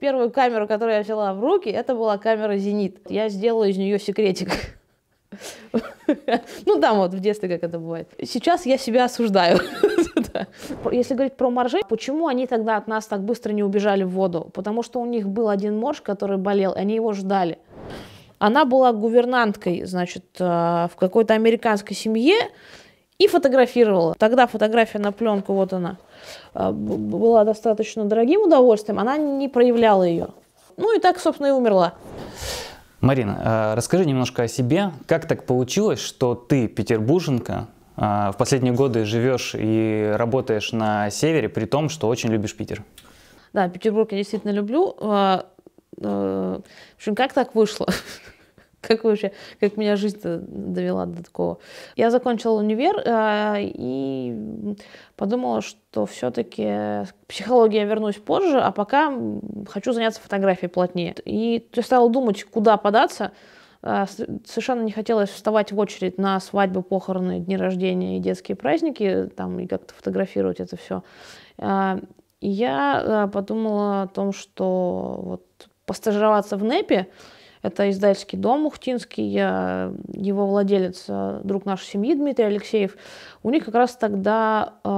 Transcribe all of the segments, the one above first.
Первую камеру, которую я взяла в руки, это была камера «Зенит». Я сделала из нее секретик. Ну там вот в детстве как это бывает. Сейчас я себя осуждаю. Если говорить про моржи, почему они тогда от нас так быстро не убежали в воду? Потому что у них был один морж, который болел, и они его ждали. Она была гувернанткой, значит, э, в какой-то американской семье, и фотографировала. Тогда фотография на пленку, вот она, а, была достаточно дорогим удовольствием, она не проявляла ее. Ну и так, собственно, и умерла. Марина, а, расскажи немножко о себе. Как так получилось, что ты, петербурженка, а, в последние годы живешь и работаешь на севере, при том, что очень любишь Питер? Да, Петербург я действительно люблю. В общем, как так вышло? как вообще, как меня жизнь довела до такого. Я закончила универ э, и подумала, что все-таки психология я вернусь позже, а пока хочу заняться фотографией плотнее. И я стала думать, куда податься. Э, совершенно не хотелось вставать в очередь на свадьбы, похороны, дни рождения и детские праздники, там, и как-то фотографировать это все. Э, а, и я подумала о том, что вот постажироваться в НЭПе, это издательский дом Ухтинский, я, его владелец, э, друг нашей семьи Дмитрий Алексеев. У них как раз тогда, э,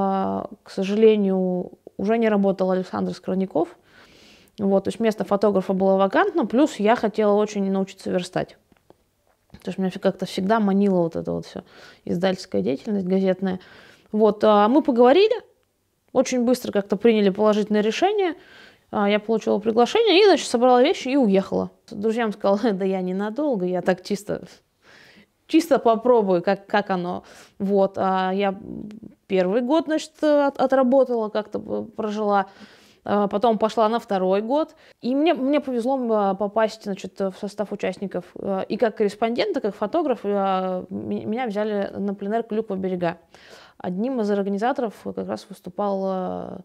к сожалению, уже не работал Александр Скорняков. Вот, то есть место фотографа было вакантно, плюс я хотела очень научиться верстать. То есть меня как-то всегда манила вот это вот все издательская деятельность газетная. Вот, а мы поговорили, очень быстро как-то приняли положительное решение – а, я получила приглашение и, значит, собрала вещи и уехала. Друзьям сказала, да я ненадолго, я так чисто, чисто попробую, как, как оно. Вот, а я первый год, значит, от, отработала, как-то э, прожила. А потом пошла на второй год. И мне, мне повезло а, попасть значит, в состав участников. Э, и как корреспондента, как фотограф э, меня взяли на пленер «Клюква берега». Одним из организаторов как раз выступал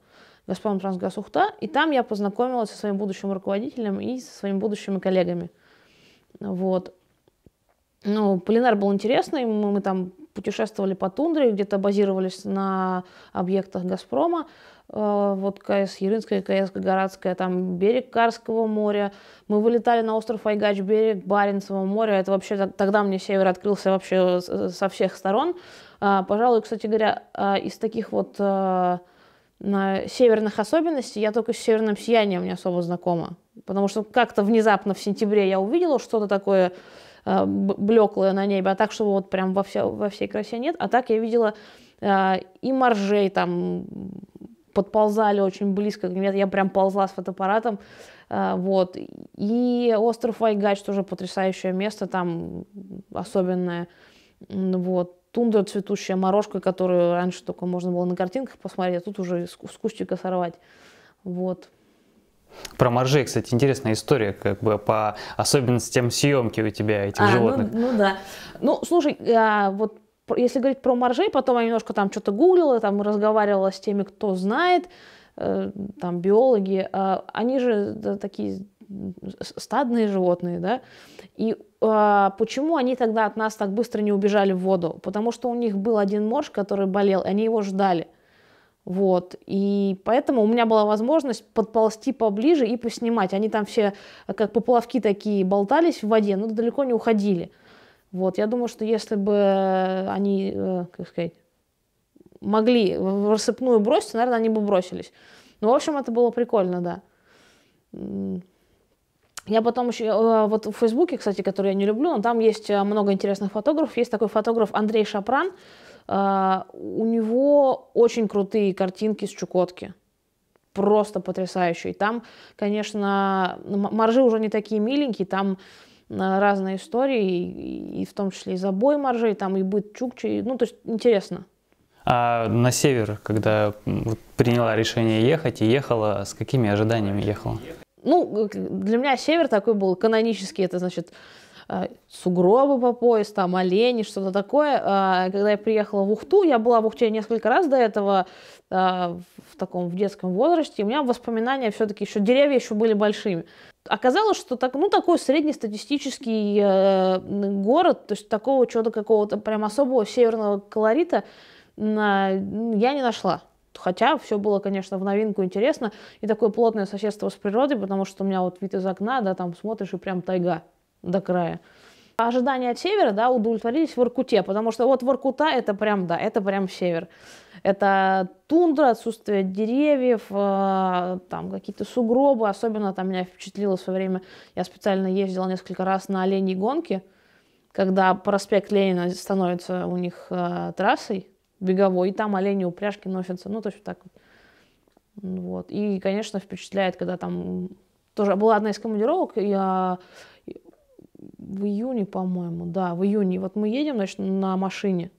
«Газпром Трансгаз Ухта», и там я познакомилась со своим будущим руководителем и со своими будущими коллегами. Вот. Ну, полинар был интересный, мы, мы там путешествовали по тундре, где-то базировались на объектах «Газпрома», э, вот КС Яринская, КС Городская, там берег Карского моря. Мы вылетали на остров Айгач, берег Баренцевого моря. Это вообще тогда мне север открылся вообще со всех сторон. А, пожалуй, кстати говоря, а, из таких вот а, на северных особенностей я только с северным сиянием не особо знакома. Потому что как-то внезапно в сентябре я увидела что-то такое э, блеклое на небе, а так, что вот прям во, все, во всей красе нет. А так я видела э, и моржей там подползали очень близко к Я прям ползла с фотоаппаратом. Э, вот. И остров Вайгач тоже потрясающее место там особенное. Вот тундра цветущая, морожка, которую раньше только можно было на картинках посмотреть, а тут уже с кустика сорвать. Вот. Про моржей, кстати, интересная история, как бы по особенностям съемки у тебя этих а, ну животных. Ну, ну да. Ну, слушай, а, вот если говорить про моржей, потом я немножко там что-то гуглила, там разговаривала с теми, кто знает, э, там биологи, э, они же да, такие стадные животные, да, и а, почему они тогда от нас так быстро не убежали в воду? Потому что у них был один морж, который болел, и они его ждали. Вот. И поэтому у меня была возможность подползти поближе и поснимать. Они там все как поплавки такие болтались в воде, но далеко не уходили. Вот. Я думаю, что если бы они, э, как сказать, могли в рассыпную броситься, наверное, они бы бросились. Ну, в общем, это было прикольно, да. Я потом еще, э, вот в Фейсбуке, кстати, который я не люблю, но там есть э, много интересных фотографов. Есть такой фотограф Андрей Шапран. Э, у него очень крутые картинки с Чукотки. Просто потрясающие. Там, конечно, маржи уже не такие миленькие, там разные истории, и в том числе и забой моржей, там и быт чукчи, ну, то есть интересно. А на север, когда приняла решение ехать и ехала, с какими ожиданиями ехала? ну, для меня север такой был канонический, это значит э, сугробы по пояс, там олени, что-то такое. А, когда я приехала в Ухту, я была в Ухте несколько раз до этого э, в таком в детском возрасте, у меня воспоминания все-таки еще деревья еще были большими. Оказалось, что так, ну, такой среднестатистический э, город, то есть такого чего-то какого-то прям особого северного колорита я не нашла. Хотя все было, конечно, в новинку интересно. И такое плотное соседство с природой, потому что у меня вот вид из окна, да, там смотришь и прям тайга до края. А ожидания от севера, да, удовлетворились в Иркуте, потому что вот Воркута это прям, да, это прям север. Это тундра, отсутствие деревьев, э, там какие-то сугробы. Особенно там меня впечатлило в свое время, я специально ездила несколько раз на оленей гонки, когда проспект Ленина становится у них э, трассой, беговой, и там олени упряжки носятся, ну, точно так вот. Вот. И, конечно, впечатляет, когда там тоже была одна из командировок, я в июне, по-моему, да, в июне. Вот мы едем, значит, на машине.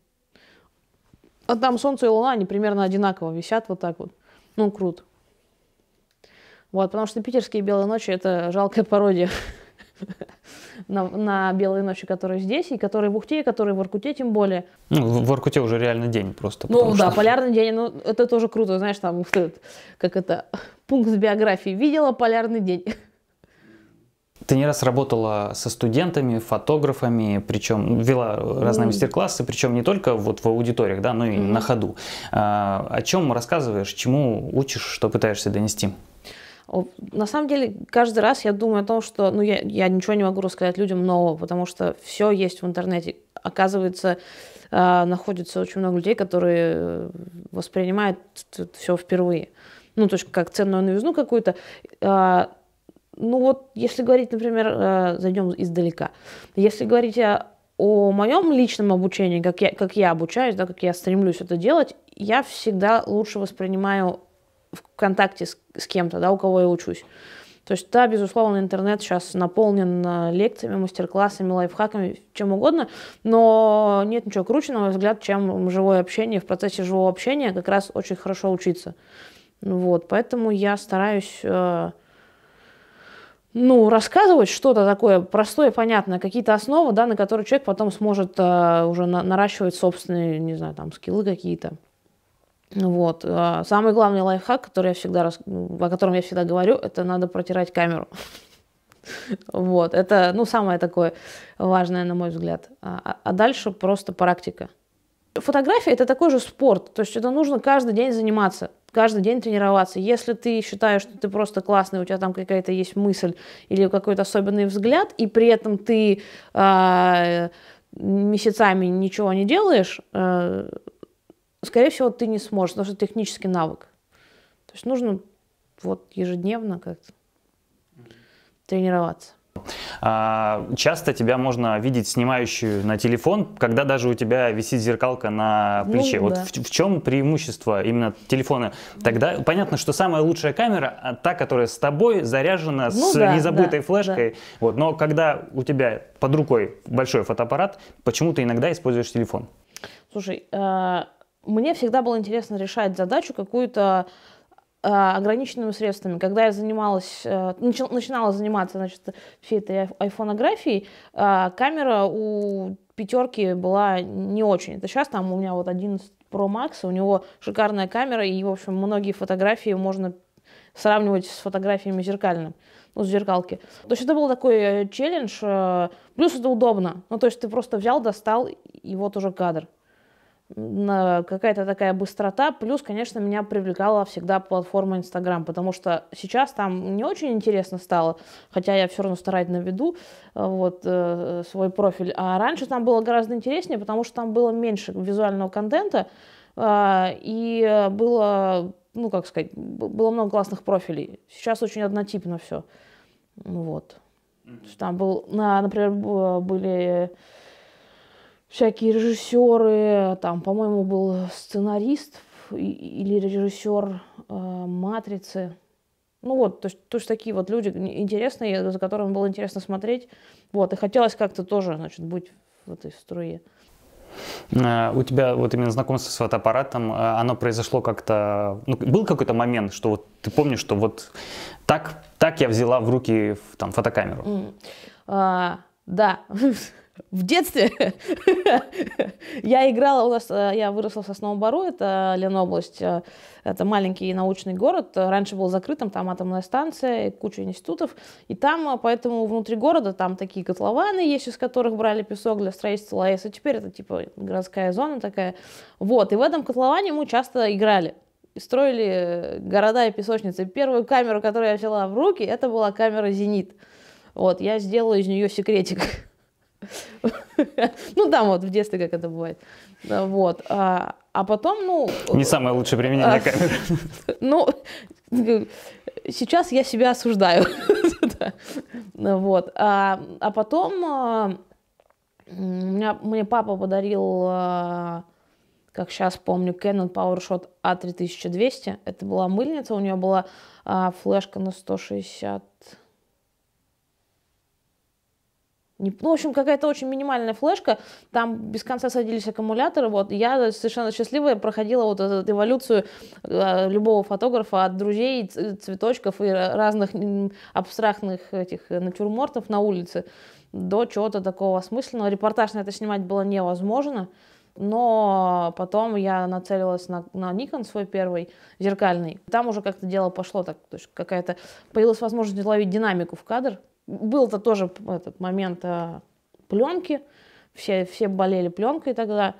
А там солнце и луна, они примерно одинаково висят вот так вот. Ну, круто. Вот, потому что питерские белые ночи – это жалкая пародия. на, на белые ночи, которые здесь, и которые в Ухте, и которые в Иркуте тем более. Ну, в, в Иркуте уже реально день просто. Ну да, что... полярный день, ну это тоже круто, знаешь, там, как это, пункт с биографии, видела полярный день. Ты не раз работала со студентами, фотографами, причем ну, вела разные mm. мастер-классы, причем не только вот в аудиториях, да, но и mm. на ходу. А, о чем рассказываешь, чему учишь, что пытаешься донести? На самом деле, каждый раз я думаю о том, что ну, я, я ничего не могу рассказать людям нового, потому что все есть в интернете. Оказывается, а, находится очень много людей, которые э, воспринимают все впервые. Ну, то есть как ценную новизну какую-то. А, ну вот, если говорить, например, э, зайдем издалека. Если говорить о моем личном обучении, как я, как я обучаюсь, да, как я стремлюсь это делать, я всегда лучше воспринимаю в контакте с, с кем-то, да, у кого я учусь. То есть, да, безусловно, интернет сейчас наполнен э, лекциями, мастер-классами, лайфхаками, чем угодно, но нет ничего круче, на мой взгляд, чем живое общение. В процессе живого общения как раз очень хорошо учиться. Вот, поэтому я стараюсь э, ну, рассказывать что-то такое простое, понятное, какие-то основы, да, на которые человек потом сможет э, уже на наращивать собственные, не знаю, там, скиллы какие-то. Вот. Э, самый главный лайфхак, который я всегда, ну, о котором я всегда говорю, это надо протирать камеру. Вот, это, ну, самое такое важное, на мой взгляд. А, а, а, дальше просто практика. Фотография – это такой же спорт, то есть это нужно каждый день заниматься, каждый день тренироваться. Если ты считаешь, что ты просто классный, у тебя там какая-то есть мысль или какой-то особенный взгляд, и при этом ты а, месяцами ничего не делаешь, э, скорее всего, ты не сможешь, потому что технический навык. То есть нужно вот ежедневно как-то тренироваться. А, часто тебя можно видеть снимающую на телефон, когда даже у тебя висит зеркалка на ну плече. Ну, вот да. в, в чем преимущество именно телефона? Тогда понятно, что самая лучшая камера а, та, которая с тобой заряжена ну, с да, незабытой да, флешкой. Да. Вот, но когда у тебя под рукой большой фотоаппарат, почему ты иногда используешь телефон? Слушай, а, мне всегда было интересно решать задачу какую-то э, ограниченными средствами. Когда я занималась, э, начинала заниматься значит, всей этой айфонографией, э, камера у пятерки была не очень. Это сейчас там у меня вот 11 Pro Max, у него шикарная камера, и, в общем, многие фотографии можно сравнивать с фотографиями зеркальными, ну, с зеркалки. То есть это был такой челлендж, плюс это удобно. Ну, то есть ты просто взял, достал, и вот уже кадр какая-то такая быстрота. Плюс, конечно, меня привлекала всегда платформа Инстаграм, потому что сейчас там не очень интересно стало, хотя я все равно стараюсь на виду э, вот, э, э, свой профиль. А раньше там было гораздо интереснее, потому что там было меньше визуального контента, а, и было, ну, как сказать, было много классных профилей. Сейчас очень однотипно все. Вот. Там был, например, были всякие режиссеры, там, по-моему, был сценарист или режиссер э, «Матрицы». Ну вот, то есть, то есть такие вот люди интересные, за которыми было интересно смотреть. Вот, и хотелось как-то тоже, значит, быть в этой струе. Э, у тебя вот именно знакомство с фотоаппаратом, э, оно произошло как-то... Ну, был какой-то момент, что вот ты помнишь, что вот так, так я взяла в руки там, фотокамеру? Mm. А, да. в детстве я играла, у нас, э, я выросла в Сосновом Бару, это Ленобласть, э, это маленький научный город, раньше был закрытым, там атомная станция, куча институтов, и там, э, поэтому внутри города там такие котлованы есть, из которых брали песок для строительства АЭС, а теперь это типа городская зона такая, вот, и в этом котловане мы часто играли, строили города и песочницы. Первую камеру, которую я взяла в руки, это была камера «Зенит». Вот, я сделала из нее секретик. Ну да, вот в детстве как это бывает. Вот. А, а потом, ну... Не самое лучшее применение а, камеры. Ну, сейчас я себя осуждаю. Вот. А, а потом меня, мне папа подарил, как сейчас помню, Canon PowerShot A3200. Это была мыльница, у нее была флешка на 160 не, ну, в общем, какая-то очень минимальная флешка, там без конца садились аккумуляторы, вот, я совершенно счастливая проходила вот эту эволюцию э, любого фотографа от друзей, цветочков и разных абстрактных этих натюрмортов на улице до чего-то такого осмысленного. Репортаж на это снимать было невозможно, но потом я нацелилась на, на Nikon свой первый, зеркальный. Там уже как-то дело пошло так, то есть какая-то появилась возможность ловить динамику в кадр, был-то тоже этот момент э, пленки, все, все болели пленкой тогда.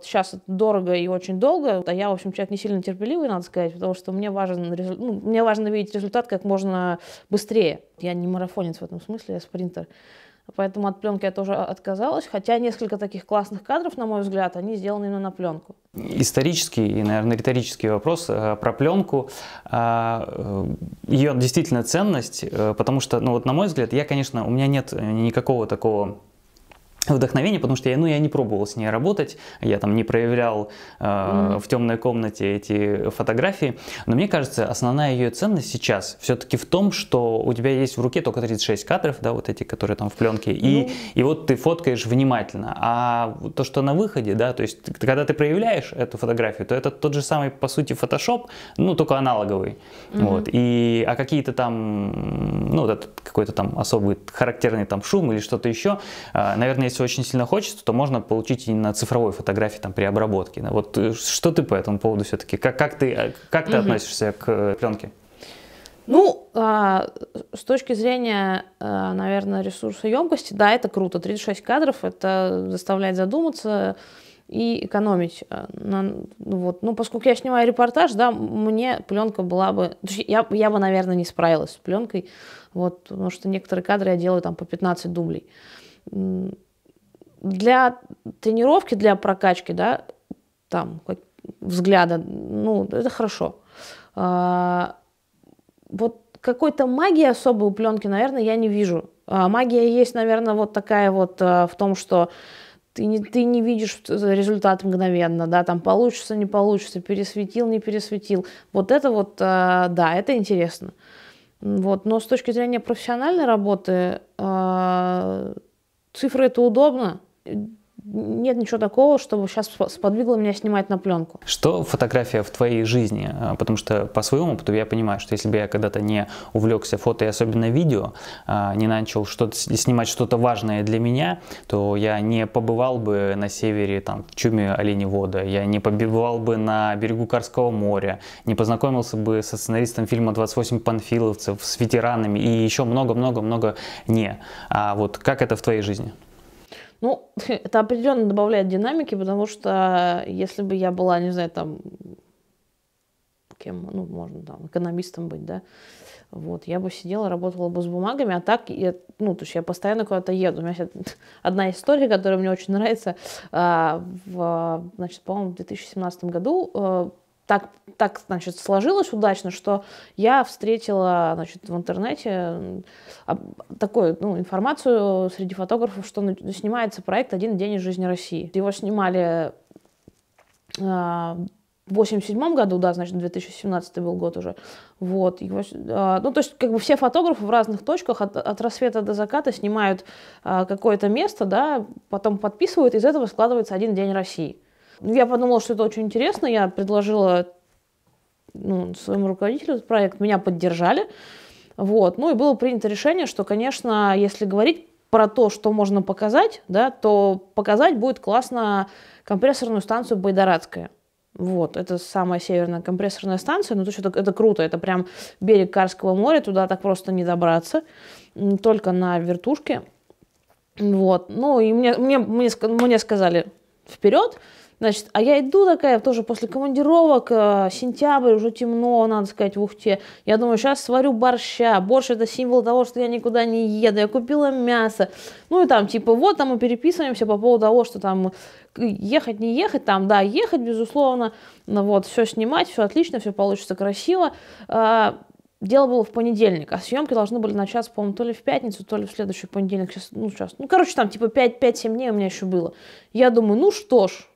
Сейчас это дорого и очень долго, а я, в общем, человек не сильно терпеливый, надо сказать, потому что мне, важен, ну, мне важно видеть результат как можно быстрее. Я не марафонец в этом смысле, я спринтер. Поэтому от пленки я тоже отказалась, хотя несколько таких классных кадров, на мой взгляд, они сделаны именно на пленку. Исторический и, наверное, риторический вопрос э, про пленку. А, э, Ее действительно ценность, э, потому что, ну вот на мой взгляд, я, конечно, у меня нет никакого такого вдохновение, потому что я, ну, я не пробовал с ней работать, я там не проявлял э, mm. в темной комнате эти фотографии, но мне кажется, основная ее ценность сейчас все-таки в том, что у тебя есть в руке только 36 кадров, да, вот эти, которые там в пленке, и, ну. и вот ты фоткаешь внимательно, а то, что на выходе, да, то есть когда ты проявляешь эту фотографию, то это тот же самый, по сути, фотошоп, ну, только аналоговый, mm-hmm. вот, и, а какие-то там, ну, вот этот какой-то там особый характерный там шум или что-то еще, э, а, наверное, есть если очень сильно хочется, то можно получить и на цифровой фотографии там, при обработке. Вот э, что ты по этому поводу все-таки? Как, как ты, э, как ты угу. относишься к э, пленке? Ну, а, с точки зрения, а, наверное, ресурса емкости, да, это круто. 36 кадров, это заставляет задуматься и экономить. На, вот. Ну, поскольку я снимаю репортаж, да, мне пленка была бы... Я, я бы, наверное, не справилась с пленкой, вот, потому что некоторые кадры я делаю там по 15 дублей для тренировки, для прокачки, да, там, взгляда, ну, это хорошо. А, вот какой-то магии особой у пленки, наверное, я не вижу. А магия есть, наверное, вот такая вот а, в том, что ты не, ты не видишь результат мгновенно, да, там получится, не получится, пересветил, не пересветил. Вот это вот, а, да, это интересно. Вот, но с точки зрения профессиональной работы а, цифры это удобно, нет ничего такого, чтобы сейчас сподвигло меня снимать на пленку. Что фотография в твоей жизни? А, потому что по своему опыту я понимаю, что если бы я когда-то не увлекся фото и особенно видео, а, не начал что снимать что-то важное для меня, то я не побывал бы на севере, там, в чуме оленевода, я не побывал бы на берегу Карского моря, не познакомился бы со сценаристом фильма «28 панфиловцев», с ветеранами и еще много-много-много не. А вот как это в твоей жизни? Ну, это определенно добавляет динамики, потому что э, если бы я была, не знаю, там, кем, ну, можно там, экономистом быть, да, вот, я бы сидела, работала бы с бумагами, а так, я, ну, то есть я постоянно куда-то еду. У меня есть одна история, которая мне очень нравится. А, в, значит, по-моему, в 2017 году э, так, так значит, сложилось удачно, что я встретила значит, в интернете такую ну, информацию среди фотографов, что снимается проект «Один день из жизни России». Его снимали а, в 87 году, да, значит, 2017 был год уже, вот, его, э, ну, то есть, как бы все фотографы в разных точках от, от рассвета до заката снимают э, какое-то место, да, потом подписывают, из этого складывается один день России. Я подумала, что это очень интересно. Я предложила ну, своему руководителю этот проект. Меня поддержали. Вот. Ну и было принято решение, что, конечно, если говорить про то, что можно показать, да, то показать будет классно компрессорную станцию Байдарадская. Вот, это самая северная компрессорная станция, но ну, это, это круто, это прям берег Карского моря, туда так просто не добраться, только на вертушке. Вот, ну и мне, мне, мне, мне сказали вперед, Значит, а я иду такая тоже после командировок, э, сентябрь, уже темно, надо сказать, в Ухте. Я думаю, сейчас сварю борща. Борщ это символ того, что я никуда не еду. Я купила мясо. Ну и там, типа, вот там мы переписываемся по поводу того, что там э, ехать, не ехать, там, да, ехать, безусловно. Ну вот, все снимать, все отлично, все получится красиво. А, дело было в понедельник, а съемки должны были начаться, по-моему, то ли в пятницу, то ли в следующий понедельник. Сейчас, ну, сейчас. Ну, короче, там типа 5-7 дней у меня еще было. Я думаю, ну что ж,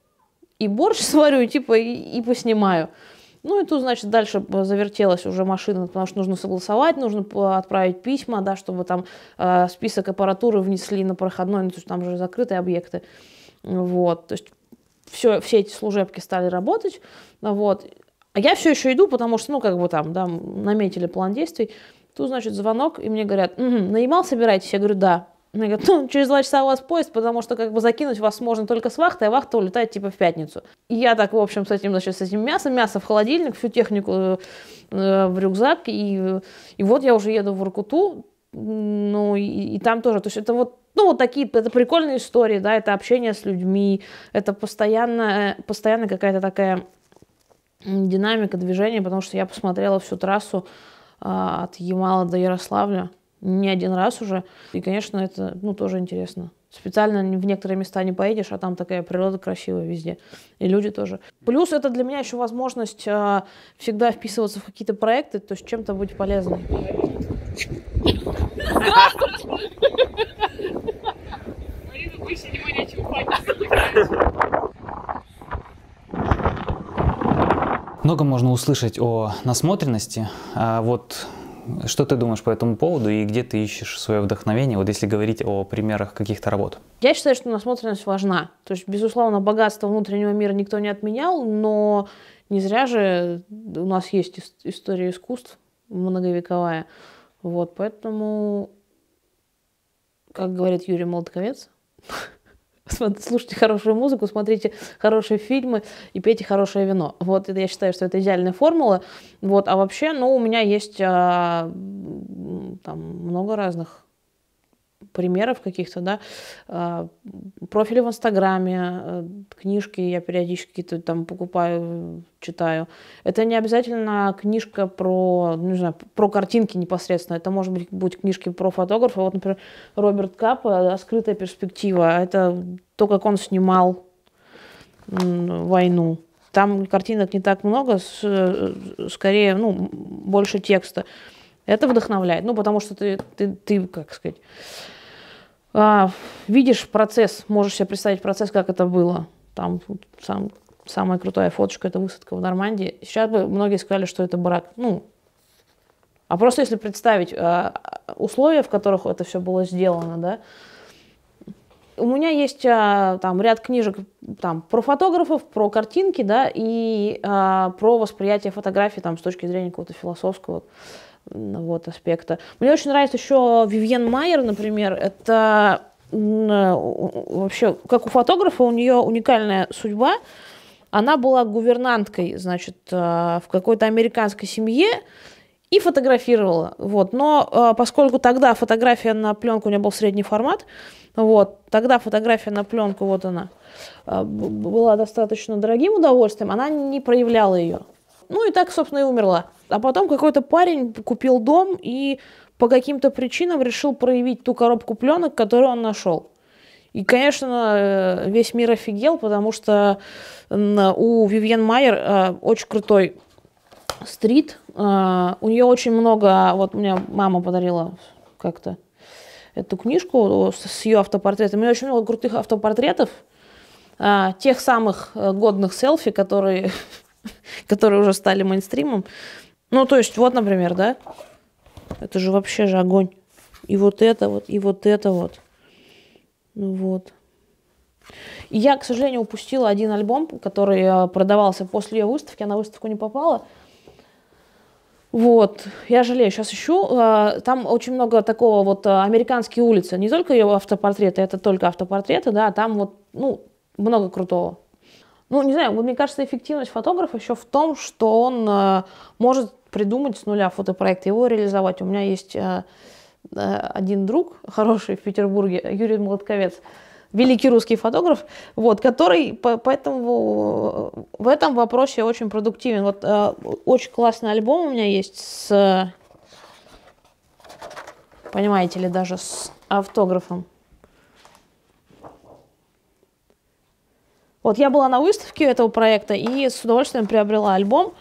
и борщ сварю, и типа и, и поснимаю. Ну и тут, значит, дальше завертелась уже машина, потому что нужно согласовать, нужно отправить письма, да, чтобы там э, список аппаратуры внесли на проходной, ну, то есть там же закрытые объекты. Вот, то есть все, все эти служебки стали работать, вот. А я все еще иду, потому что, ну, как бы там, да, наметили план действий. Тут, значит, звонок, и мне говорят, угу, нанимал собираетесь? Я говорю, да. Она говорит, ну, через два часа у вас поезд, потому что как бы закинуть вас можно только с вахты, а вахта улетает типа в пятницу. И я так, в общем, с этим, значит, с этим мясом, мясо в холодильник, всю технику э, э в рюкзак, и, и вот я уже еду в Воркуту, ну, и, и там тоже, то есть это вот ну, вот такие, это прикольные истории, да, это общение с людьми, это постоянно, э, постоянно какая-то такая динамика движения, потому что я посмотрела всю трассу э, от Ямала до Ярославля, не один раз уже. И, конечно, это ну, тоже интересно. Специально в некоторые места не поедешь, а там такая природа красивая везде. И люди тоже. Плюс это для меня еще возможность э, всегда вписываться в какие-то проекты, то есть чем-то быть полезной. Много можно услышать о насмотренности. А вот что ты думаешь по этому поводу и где ты ищешь свое вдохновение, вот если говорить о примерах каких-то работ? Я считаю, что насмотренность важна. То есть, безусловно, богатство внутреннего мира никто не отменял, но не зря же у нас есть история искусств многовековая. Вот, поэтому, как говорит Юрий Молотковец, слушайте хорошую музыку, смотрите хорошие фильмы и пейте хорошее вино. Вот это я считаю, что это идеальная формула. Вот, а вообще, ну, у меня есть а, там много разных примеров каких-то, да, а, профили в Инстаграме, э, книжки я периодически какие-то там покупаю, читаю. Это не обязательно книжка про, ну, не знаю, про картинки непосредственно, это может быть, быть книжки про фотографа. Вот, например, Роберт Капа «Скрытая э, перспектива», это то, как он снимал войну. Там картинок не так много, с, э, скорее, ну, больше текста. Это вдохновляет, ну, потому что ты, ты, ты как сказать, а, видишь процесс, можешь себе представить процесс, как это было. Там сам, самая крутая фоточка – это высадка в Нормандии. Сейчас бы многие сказали, что это брак. Ну, а просто если представить а, а условия, в которых это все было сделано, да, у меня есть а, там ряд книжек там, про фотографов, про картинки, да, и а, про восприятие фотографии там, с точки зрения какого-то философского. Вот вот, аспекта. Мне очень нравится еще Вивьен Майер, например. Это э, вообще, как у фотографа, у нее уникальная судьба. Она была гувернанткой, значит, э, в какой-то американской семье и фотографировала. Вот. Но э, поскольку тогда фотография на пленку у нее был средний формат, вот, тогда фотография на пленку, вот она, была достаточно дорогим удовольствием, она не проявляла ее. Ну и так, собственно, и умерла. А потом какой-то парень купил дом и по каким-то причинам решил проявить ту коробку пленок, которую он нашел. И, конечно, э, весь мир офигел, потому что у Вивьен Майер э, очень крутой стрит. Э, у нее очень много... А вот мне мама подарила как-то эту книжку с ее автопортретами. У нее очень много крутых автопортретов, тех самых годных селфи, которые которые уже стали мейнстримом. Ну, то есть, вот, например, да, это же вообще же огонь. И вот это вот, и вот это вот. Ну вот. я, к сожалению, упустила один альбом, который э, продавался после ее выставки. она на выставку не попала. Вот, я жалею, сейчас ищу. Э, там очень много такого вот э, американские улицы. Не только ее автопортреты, это только автопортреты, да, а там вот, ну, много крутого. Ну, не знаю, вот мне кажется, эффективность фотографа еще в том, что он э, может придумать с нуля фотопроект, его реализовать. У меня есть э, э один друг хороший в Петербурге, Юрий Молотковец, великий русский фотограф, вот, который по, поэтому э, в этом вопросе очень продуктивен. Вот э, очень классный альбом у меня есть с, понимаете ли, даже с автографом. Вот я была на выставке этого проекта и с удовольствием приобрела альбом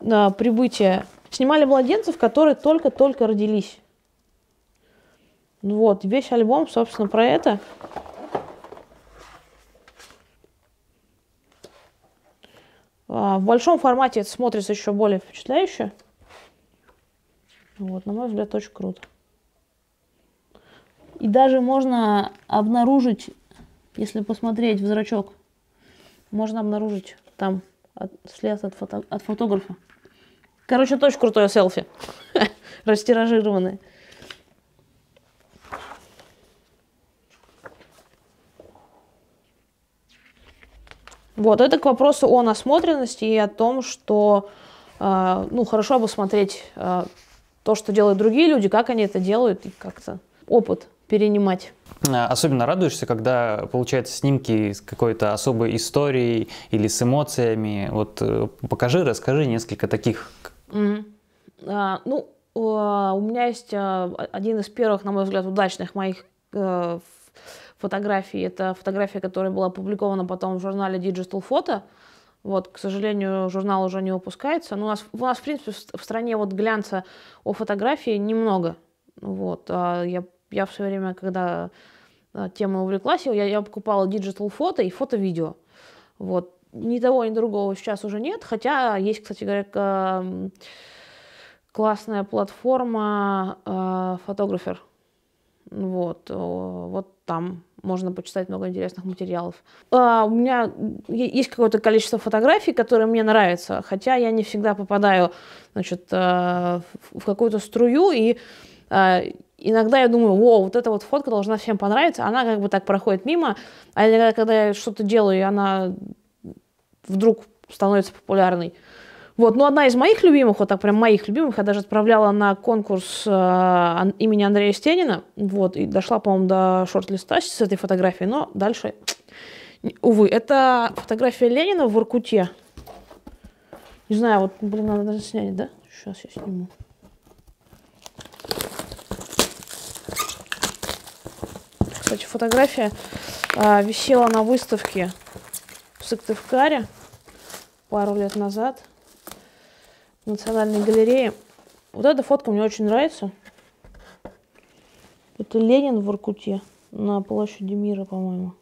э, «Прибытие». Снимали младенцев, которые только-только родились. Ну вот, весь альбом, собственно, про это. А, в большом формате это смотрится еще более впечатляюще. Вот, на мой взгляд, очень круто. И даже можно обнаружить, если посмотреть в зрачок можно обнаружить там от, след от, фото, от фотографа. Короче, это очень крутое селфи. Растиражированное. Вот, это к вопросу о насмотренности и о том, что э, ну, хорошо бы смотреть э, то, что делают другие люди, как они это делают, и как-то опыт перенимать. А, особенно радуешься, когда получаются снимки с какой-то особой историей или с эмоциями. Вот э, покажи, расскажи несколько таких. Mm. А, ну, у меня есть а, один из первых, на мой взгляд, удачных моих э, фотографий. Это фотография, которая была опубликована потом в журнале Digital Photo. Вот, к сожалению, журнал уже не выпускается. Но ну, у нас, у нас в принципе, в стране вот глянца о фотографии немного. Вот, а, я я в свое время, когда э, тема увлеклась, я, я покупала диджитал фото и фото-видео. Вот. Ни того, ни другого сейчас уже нет, хотя есть, кстати говоря, эм, классная платформа э, Фотографер, Вот, э, вот там можно почитать много интересных материалов. А, у меня есть какое-то количество фотографий, которые мне нравятся, хотя я не всегда попадаю значит, в какую-то струю и а, иногда я думаю, о, вот эта вот фотка должна всем понравиться, она как бы так проходит мимо, а иногда, когда я что-то делаю, и она вдруг становится популярной. Вот, ну одна из моих любимых, вот так прям моих любимых, я даже отправляла на конкурс э, имени Андрея Стенина, вот, и дошла, по-моему, до шорт-листа с этой фотографией, но дальше, увы, это фотография Ленина в Иркуте. Не знаю, вот, блин, надо даже снять, да? Сейчас я сниму. Кстати, фотография а, висела на выставке в Сыктывкаре пару лет назад в Национальной галерее. Вот эта фотка мне очень нравится. Это Ленин в Иркуте на площади мира, по-моему.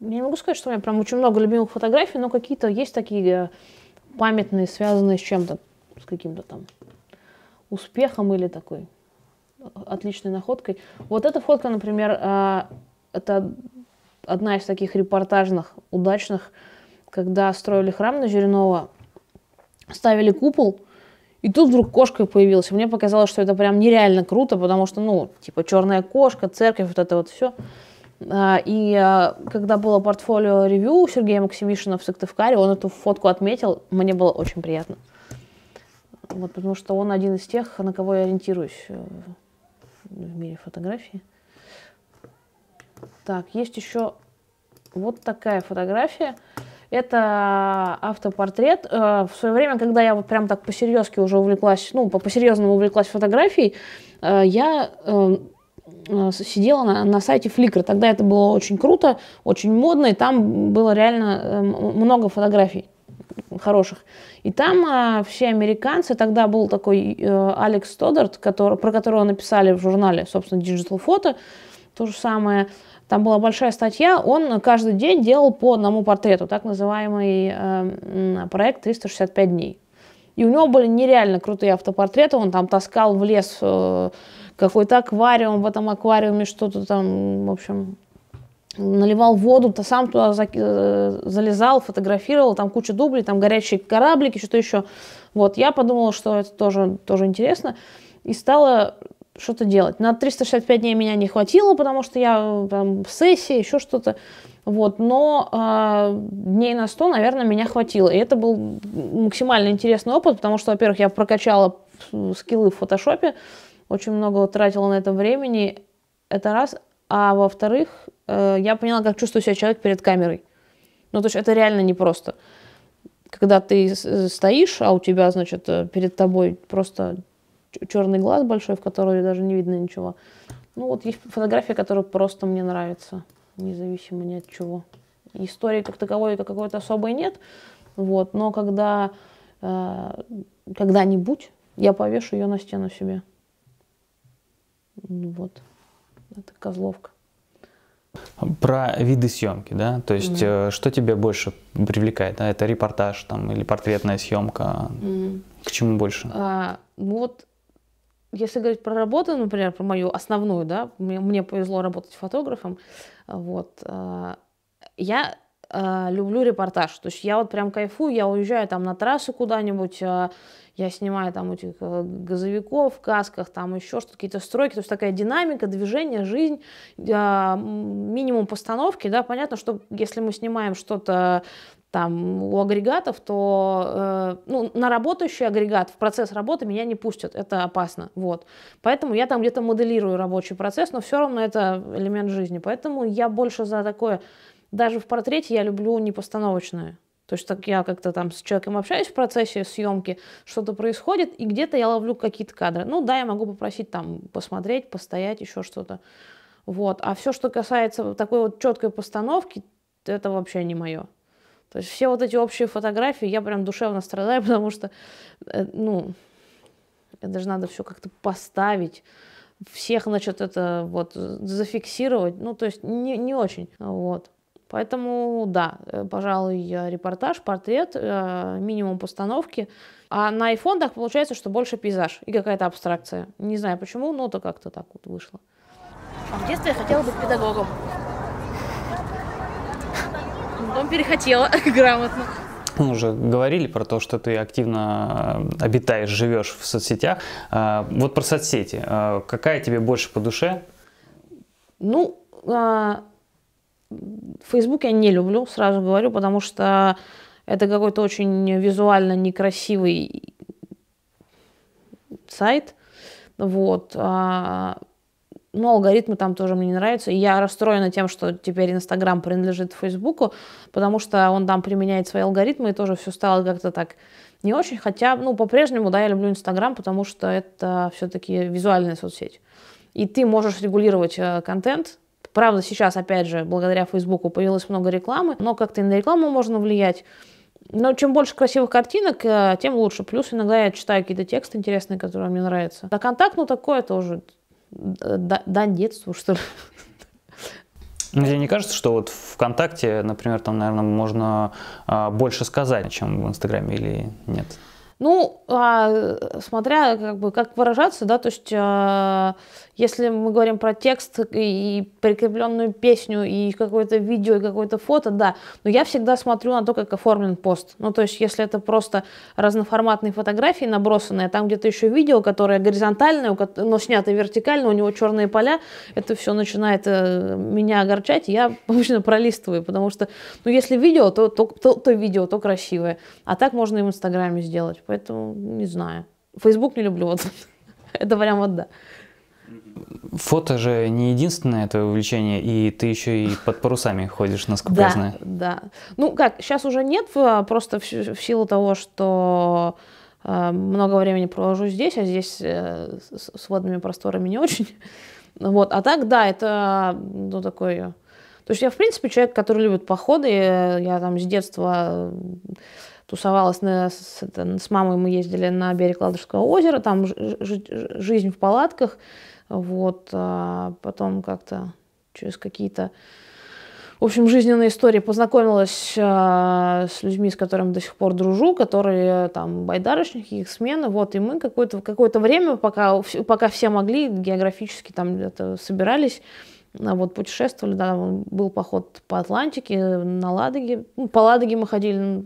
Я не могу сказать, что у меня прям очень много любимых фотографий, но какие-то есть такие э, памятные, связанные с чем-то, с каким-то там успехом или такой отличной находкой. Вот эта фотка, например, а, это одна из таких репортажных, удачных, когда строили храм на Жириново, ставили купол, и тут вдруг кошка появилась. Мне показалось, что это прям нереально круто, потому что, ну, типа черная кошка, церковь, вот это вот все. А, и а, когда было портфолио ревью Сергея Максимишина в Сыктывкаре, он эту фотку отметил, мне было очень приятно. Вот, потому что он один из тех, на кого я ориентируюсь э, в мире фотографии. Так, есть еще вот такая фотография. Это автопортрет. Э, в свое время, когда я вот прям так по-серьезки уже увлеклась, ну, по-серьезному увлеклась фотографией, э, я э, сидела на, на сайте Flickr. Тогда это было очень круто, очень модно, и там было реально много фотографий хороших. И там а, все американцы, тогда был такой э, Алекс Тоддарт, который, про которого написали в журнале, собственно, Digital Photo, то же самое. Там была большая статья, он каждый день делал по одному портрету, так называемый э, проект 365 дней. И у него были нереально крутые автопортреты, он там таскал в лес э, какой-то аквариум, в этом аквариуме что-то там, в общем, наливал воду, то сам туда э, залезал, фотографировал, там куча дублей, там горячие кораблики, что-то еще. Вот, я подумала, что это тоже, тоже интересно, и стала что-то делать. На 365 дней меня не хватило, потому что я э, там в сессии, еще что-то. Вот, но э, дней на 100, наверное, меня хватило. И это был максимально интересный опыт, потому что, во-первых, я прокачала скиллы в фотошопе, очень много тратила на это времени, это раз. А во-вторых, э, я поняла, как чувствует себя человек перед камерой. Ну, то есть это реально непросто. Когда ты э, стоишь, а у тебя, значит, э, перед тобой просто черный глаз большой, в который даже не видно ничего. Ну, вот есть фотография, которая просто мне нравится, независимо ни от чего. Истории как таковой как какой-то особой нет, вот, но когда э, когда-нибудь я повешу ее на стену себе. Ну вот. Это козловка. Про виды съемки, да, то есть mm-hmm. что тебя больше привлекает, да, это репортаж там или портретная съемка, mm-hmm. к чему больше? А, ну вот, если говорить про работу, например, про мою основную, да, мне, мне повезло работать фотографом, вот, а, я э, люблю репортаж. То есть я вот прям кайфую, я уезжаю там на трассу куда-нибудь, я снимаю там этих э, газовиков в касках, там еще что-то, какие-то стройки, то есть такая динамика, движение, жизнь, а, минимум постановки, да, понятно, что если мы снимаем что-то там у агрегатов, то э, ну, на работающий агрегат в процесс работы меня не пустят, это опасно, вот. Поэтому я там где-то моделирую рабочий процесс, но все равно это элемент жизни, поэтому я больше за такое, даже в портрете я люблю непостановочное, то есть так я как-то там с человеком общаюсь в процессе съемки, что-то происходит, и где-то я ловлю какие-то кадры. Ну да, я могу попросить там посмотреть, постоять, еще что-то. Вот. А все, что касается такой вот четкой постановки, это вообще не мое. То есть все вот эти общие фотографии, я прям душевно страдаю, потому что, э, ну, это же надо все как-то поставить, всех, значит, это вот зафиксировать. Ну, то есть не, не очень. Вот. Поэтому, да, э, пожалуй, репортаж, портрет, э, минимум постановки. А на айфонах получается, что больше пейзаж и какая-то абстракция. Не знаю почему, но то как-то так вот вышло. А в детстве я хотела быть педагогом. Потом перехотела грамотно. Мы уже говорили про то, что ты активно э, обитаешь, живешь в соцсетях. Вот про соцсети. Какая тебе больше по душе? Ну, а, Фейсбук я не люблю, сразу говорю, потому что это какой-то очень визуально некрасивый сайт. Вот. А, но алгоритмы там тоже мне не нравятся. И я расстроена тем, что теперь Инстаграм принадлежит Фейсбуку, потому что он там применяет свои алгоритмы, и тоже все стало как-то так не очень. Хотя, ну, по-прежнему, да, я люблю Инстаграм, потому что это все-таки визуальная соцсеть. И ты можешь регулировать э, контент, Правда, сейчас, опять же, благодаря Фейсбуку появилось много рекламы, но как-то и на рекламу можно влиять. Но чем больше красивых картинок, э, тем лучше. Плюс иногда я читаю какие-то тексты интересные, которые мне нравятся. А контакт, ну, такое тоже э, дань детству, что ли. Мне не кажется, что вот ВКонтакте, например, там, наверное, можно а, больше сказать, чем в Инстаграме или нет? Ну, а, смотря как бы как выражаться, да, то есть а, если мы говорим про текст и прикрепленную песню и какое-то видео и какое-то фото, да, но я всегда смотрю на то, как оформлен пост. Ну, то есть если это просто разноформатные фотографии набросанные, там где-то еще видео, которое горизонтальное, но снято вертикально, у него черные поля, это все начинает э, меня огорчать, я обычно пролистываю, потому что, ну, если видео, то, то, то, то видео, то красивое, а так можно и в Инстаграме сделать. Поэтому не знаю. Фейсбук не люблю, вот. Это прям вот да. Фото же не единственное это увлечение, и ты еще и под парусами ходишь, насколько да, я знаю. Да, ну как, сейчас уже нет, а, просто в, в силу того, что э, много времени провожу здесь, а здесь э, с, с водными просторами не очень. Вот, а так, да, это, ну, такой... То есть я, в принципе, человек, который любит походы, э, я там с детства тусовалась на, с, это, с мамой, мы ездили на берег Ладожского озера, там ж, ж, жизнь в палатках, вот, а потом как-то через какие-то, в общем, жизненные истории познакомилась а, с людьми, с которыми до сих пор дружу, которые там байдарочники, их смены, вот, и мы какое-то какое время, пока, пока все могли, географически там где-то собирались, а вот путешествовали, да, был поход по Атлантике, на Ладоге, ну, по Ладоге мы ходили,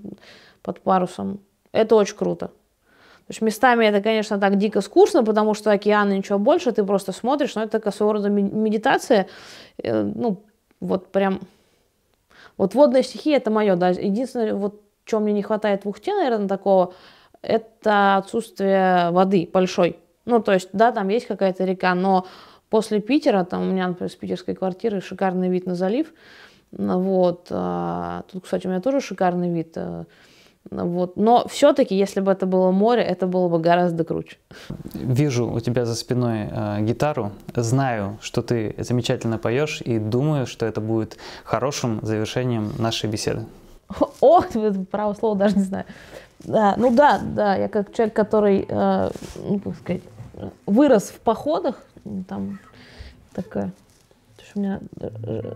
под парусом. Это очень круто. То есть местами это, конечно, так дико скучно, потому что океан и ничего больше, ты просто смотришь, но это такая своего рода медитация. Э, ну, вот прям... Вот водная стихия это мое, да. Единственное, вот чем мне не хватает в Ухте, наверное, такого, это отсутствие воды большой. Ну, то есть, да, там есть какая-то река, но после Питера, там у меня, например, с питерской квартиры шикарный вид на залив. Вот. А, тут, кстати, у меня тоже шикарный вид э, вот. Но все-таки, если бы это было море, это было бы гораздо круче. Вижу у тебя за спиной э, гитару, знаю, что ты замечательно поешь и думаю, что это будет хорошим завершением нашей беседы. Ох, право слово даже не знаю. Да, ну да, да, я как человек, который, э, ну, как сказать, вырос в походах, ну, там такая, что у меня э,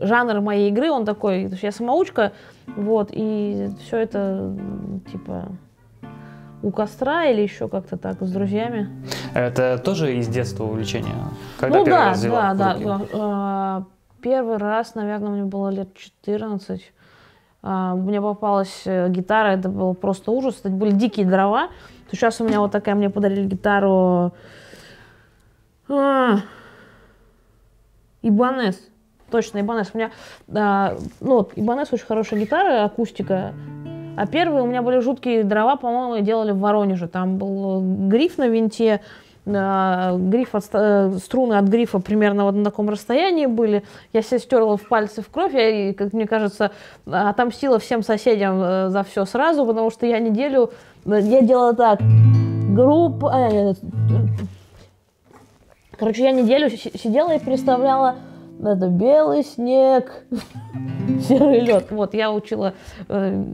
Жанр моей игры, он такой, я самоучка, вот, и все это, типа, у костра или еще как-то так, с друзьями. Это тоже из детства увлечение? Когда ну первый да, раз да, да, да. А, первый раз, наверное, мне было лет 14. А, мне попалась э, гитара, это был просто ужас. Это были дикие дрова. Сейчас у меня вот такая, мне подарили гитару а, Ибанес точно Ибанес. У меня, а, ну, Ибанес очень хорошая гитара, акустика. А первые у меня были жуткие дрова, по-моему, делали в Воронеже. Там был э, гриф на винте, а, гриф от, э, струны от грифа примерно вот на таком расстоянии были. Я себе стерла в пальцы в кровь. Я, как мне кажется, отомстила всем соседям э, за все сразу, потому что я неделю... Я делала так. Группа... Короче, я неделю сидела и представляла это белый снег, серый лед. Вот я учила, э,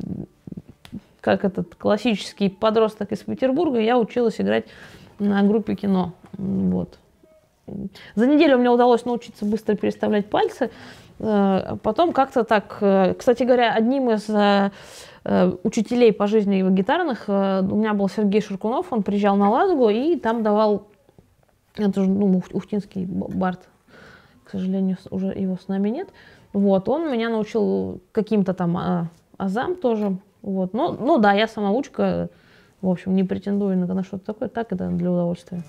как этот классический подросток из Петербурга, я училась играть на группе кино. Вот. За неделю мне удалось научиться быстро переставлять пальцы. Э, а потом как-то так... Э, кстати говоря, одним из э, учителей по жизни его гитарных. У меня был Сергей Ширкунов, он приезжал на Ладогу и там давал, это же ну, Ухтинский бард, сожалению, уже его с нами нет. Вот, он меня научил каким-то там а, азам тоже. Вот, ну, ну да, я самоучка, в общем, не претендую на, на что-то такое, так это для удовольствия.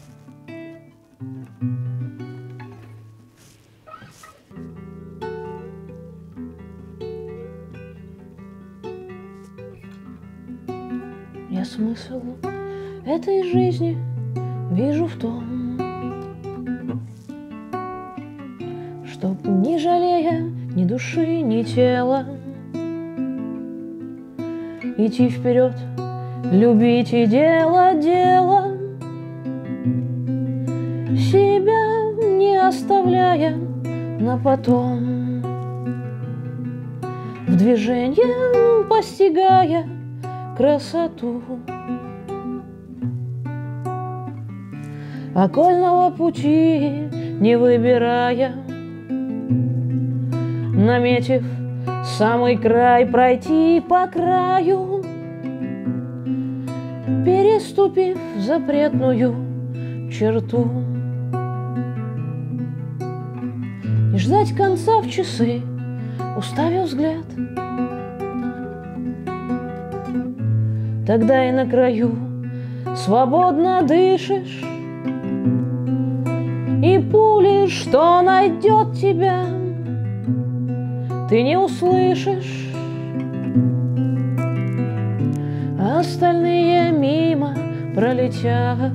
Я смысл этой жизни вижу в том, Чтоб не жалея ни души, ни тела Идти вперед, любить и дело, дело Себя не оставляя на потом В движении постигая красоту Окольного пути не выбирая наметив самый край, пройти по краю, переступив запретную черту. Не ждать конца в часы, уставив взгляд. Тогда и на краю свободно дышишь, И пули, что найдет тебя, ты не услышишь. А остальные мимо пролетят.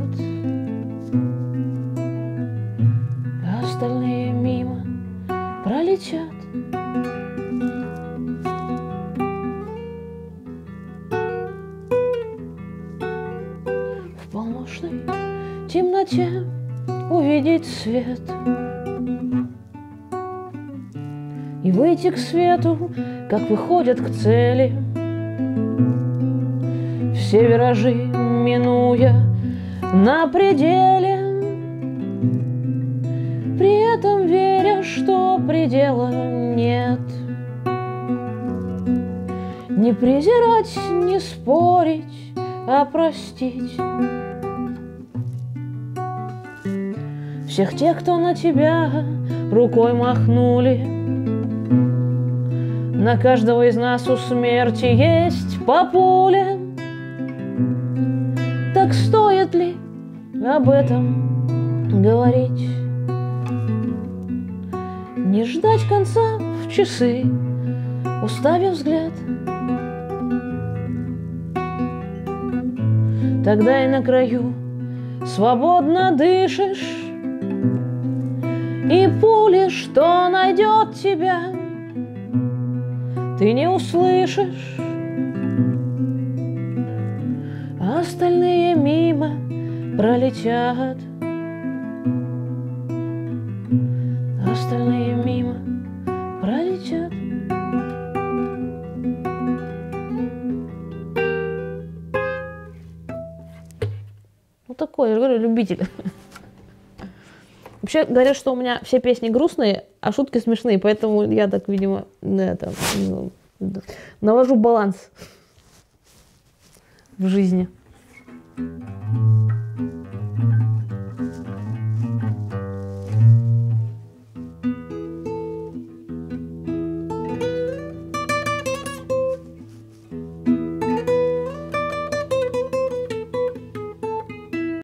А остальные мимо пролетят. В полночной темноте увидеть свет. нити к свету, как выходят к цели. Все виражи минуя на пределе, при этом веря, что предела нет. Не презирать, не спорить, а простить. Всех тех, кто на тебя рукой махнули, на каждого из нас у смерти есть по пуле. Так стоит ли об этом говорить? Не ждать конца в часы, уставив взгляд. Тогда и на краю свободно дышишь, И пули, что найдет тебя — ты не услышишь. А остальные мимо пролетят. А остальные мимо пролетят. Ну такой, я говорю, любитель. Вообще говорят, что у меня все песни грустные, а шутки смешные, поэтому я так, видимо, на это, ну, навожу баланс в жизни. thank you